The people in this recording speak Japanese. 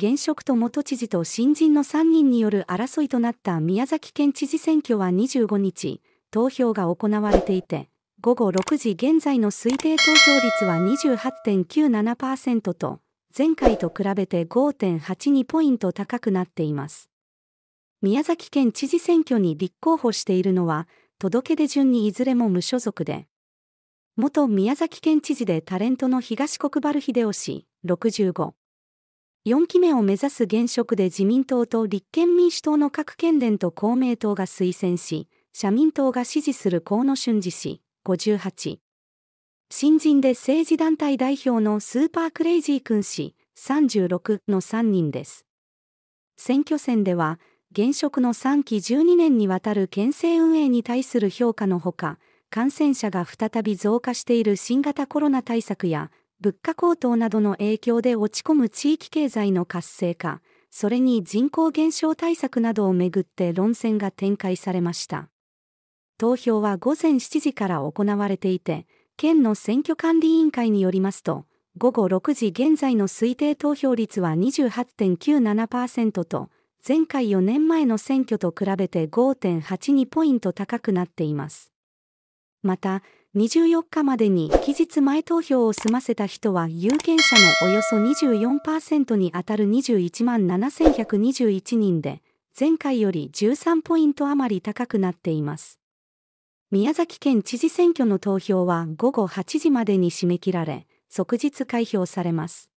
現職と元知事と新人の3人による争いとなった宮崎県知事選挙は25日、投票が行われていて、午後6時現在の推定投票率は28.97%と、前回と比べて5.82ポイント高くなっています。宮崎県知事選挙に立候補しているのは、届け出順にいずれも無所属で、元宮崎県知事でタレントの東国原秀夫氏65 4期目を目指す現職で自民党と立憲民主党の各県連と公明党が推薦し、社民党が支持する河野俊二氏、58。新人で政治団体代表のスーパークレイジー君氏、36の3人です。選挙戦では、現職の3期12年にわたる県政運営に対する評価のほか、感染者が再び増加している新型コロナ対策や、物価高騰などの影響で落ち込む地域経済の活性化、それに人口減少対策などをめぐって論戦が展開されました。投票は午前7時から行われていて、県の選挙管理委員会によりますと、午後6時現在の推定投票率は28.97%と、前回4年前の選挙と比べて5.82ポイント高くなっています。また、24日までに期日前投票を済ませた人は有権者のおよそ24%に当たる21万7121人で、前回より13ポイント余り高くなっています。宮崎県知事選挙の投票は午後8時までに締め切られ、即日開票されます。